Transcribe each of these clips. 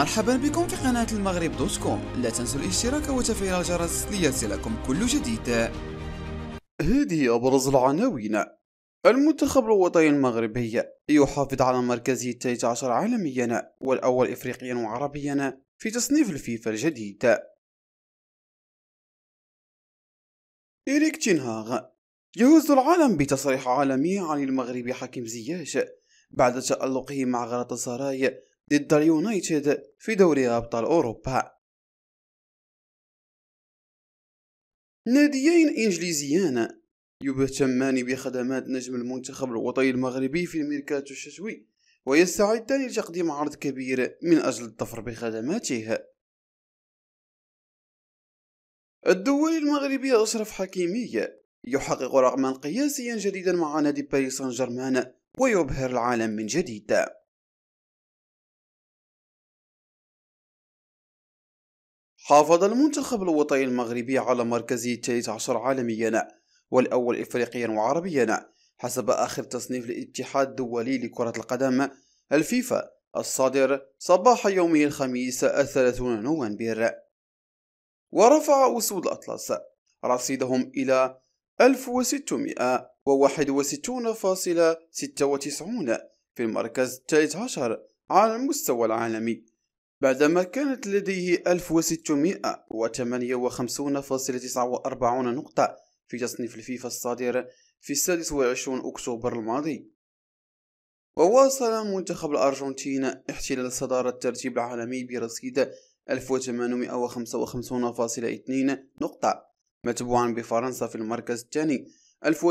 مرحبا بكم في قناة المغرب دوت كوم لا تنسوا الاشتراك وتفعيل الجرس ليصلكم كل جديد هذه أبرز العناوين المنتخب الوطني المغربي يحافظ على مركزه الثالث عشر عالميا والأول إفريقيا وعربيا في تصنيف الفيفا الجديد إريك تينهاغ يهز العالم بتصريح عالمي عن المغرب حكيم زياش بعد تألقه مع غلطة سراي ضد اليونايتد في دوري أبطال أوروبا ناديين إنجليزيان يهتمان بخدمات نجم المنتخب الوطني المغربي في الميركاتو الشتوي ويستعدان لتقديم عرض كبير من أجل الظفر بخدماته الدولي المغربي أشرف حكيمي يحقق رقما قياسيا جديدا مع نادي باريس سان جيرمان ويبهر العالم من جديد حافظ المنتخب الوطني المغربي على مركزه الثالث عشر عالميا والأول إفريقيا وعربيا حسب آخر تصنيف الاتحاد الدولي لكرة القدم الفيفا الصادر صباح يومه الخميس الثلاثون نوفمبر ورفع أسود الأطلس رصيدهم إلى 1661.96 في المركز الثالث عشر على المستوى العالمي بعدما كانت لديه 1658.49 نقطة في تصنيف الفيفا الصادر في 26 أكتوبر الماضي وواصل منتخب الأرجنتين احتلال صدارة الترتيب العالمي برصيد 1855.2 نقطة متبوعا بفرنسا في المركز الثاني 1845.44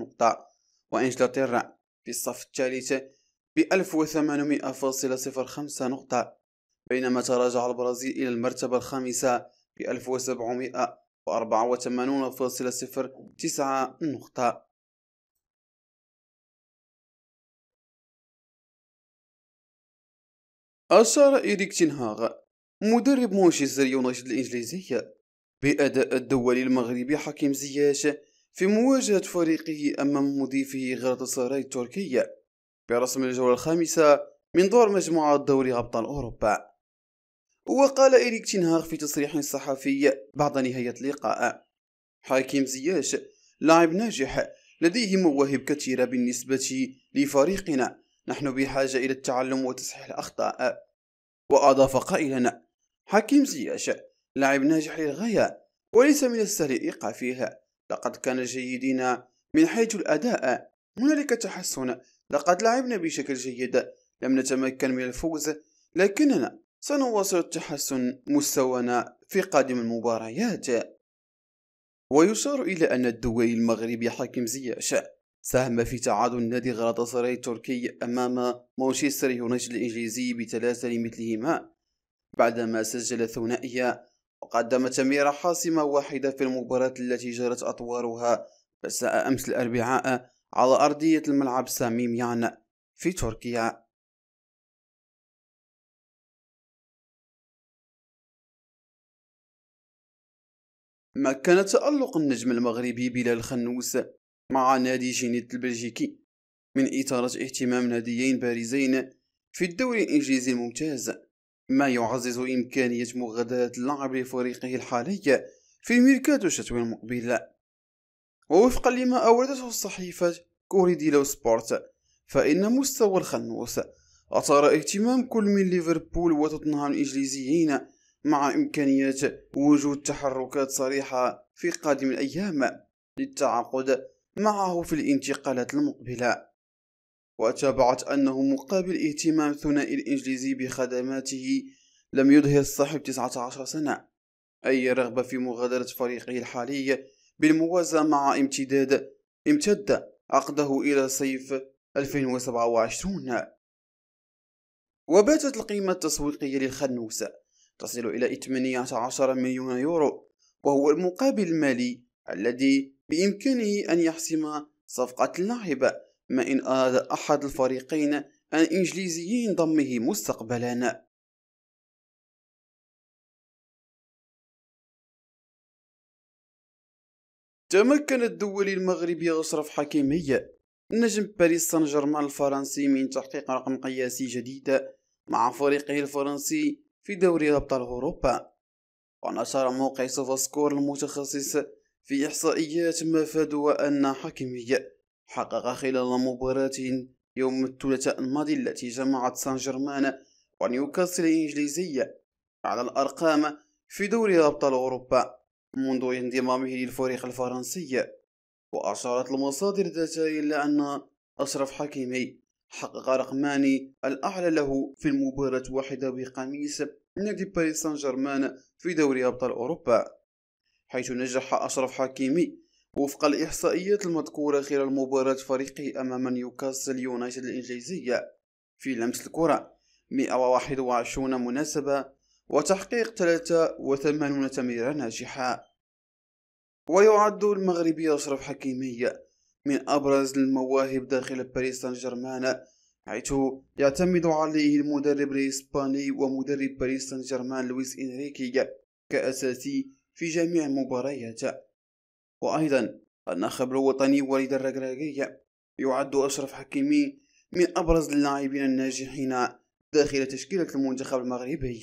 نقطة وإنجلترا في الصف الثالث ب 1800.05 نقطة بينما تراجع البرازيل إلى المرتبة الخامسة ب 1784.09 نقطة أشار إيريك تنهاغ مدرب مانشستر يونايتد الإنجليزي بأداء الدولي المغربي حكيم زياش في مواجهة فريقه أمام مضيفه غلطة سراي التركية برسم الجولة الخامسة من دور مجموعة دوري أبطال أوروبا وقال إريك تنهاغ في تصريح صحفي بعد نهاية اللقاء حكيم زياش لاعب ناجح لديه مواهب كثيرة بالنسبة لفريقنا نحن بحاجة إلى التعلم وتصحيح الأخطاء وأضاف قائلا حكيم زياش لاعب ناجح للغاية وليس من السهل إيقافه لقد كان جيدين من حيث الأداء هنالك تحسن لقد لعبنا بشكل جيد لم نتمكن من الفوز لكننا سنواصل تحسن مستوانا في قادم المباريات ويشار إلى أن الدوي المغربي حكيم زياش ساهم في تعادل نادي غلطسراي التركي أمام مانشستر يونايتد الإنجليزي بثلاثة مثلهما بعدما سجل ثنائية وقدم تمريرة حاسمة واحدة في المباراة التي جرت أطوارها مساء أمس الأربعاء على أرضية الملعب ساميم يعنأ في تركيا مكن تألق النجم المغربي بلال خنوس مع نادي جينيت البلجيكي من إثارة اهتمام ناديين بارزين في الدوري الإنجليزي الممتاز ما يعزز إمكانية مغادرة اللاعب لفريقه الحالي في ميركاتو الشتوي المقبل ووفقا لما أوردته صحيفة كوريديلو سبورت فإن مستوى الخنوس أثار اهتمام كل من ليفربول وتوتنهام الإنجليزيين مع إمكانية وجود تحركات صريحة في قادم الأيام للتعاقد معه في الانتقالات المقبلة وتابعت أنه مقابل اهتمام ثنائي الإنجليزي بخدماته لم يظهر صاحب 19 سنة أي رغبة في مغادرة فريقه الحالي بالموازاة مع امتداد امتد عقده إلى صيف 2027 وباتت القيمة التسويقية للخنوسة تصل إلى 18 مليون يورو وهو المقابل المالي الذي بإمكانه أن يحسم صفقة اللعب ما إن أراد أحد الفريقين الإنجليزيين ضمه مستقبلا تمكن الدولي المغربي غشرف حكيم هي نجم باريس سان جيرمان الفرنسي من تحقيق رقم قياسي جديد مع فريقه الفرنسي في دوري أبطال أوروبا ونشر موقع سوفا سكور المتخصص في إحصائيات ما فادوا أن هي حقق خلال مباراة يوم الثلاثاء الماضي التي جمعت سان جيرمان ونيوكاسل الإنجليزية على الأرقام في دوري أبطال أوروبا منذ انضمامه للفريق الفرنسي وأشارت المصادر ذاتها إلى أن أشرف حكيمي حقق رقمان الأعلى له في المباراة واحدة بقميص نادي باريس سان جيرمان في دوري أبطال أوروبا حيث نجح أشرف حكيمي وفق الإحصائيات المذكورة خلال مباراة فريقه أمام نيوكاسل يونايتد الإنجليزية في لمس الكرة 121 مناسبة وتحقيق 83 تمريرة ناجحة ويعد المغربي أشرف حكيمي من أبرز المواهب داخل باريس سان جيرمان حيث يعتمد عليه المدرب الإسباني ومدرب باريس سان جيرمان لويس إنريكي كأساسي في جميع مبارياته وأيضا الناخب الوطني وليد الركراكي يعد أشرف حكيمي من أبرز اللاعبين الناجحين داخل تشكيلة المنتخب المغربي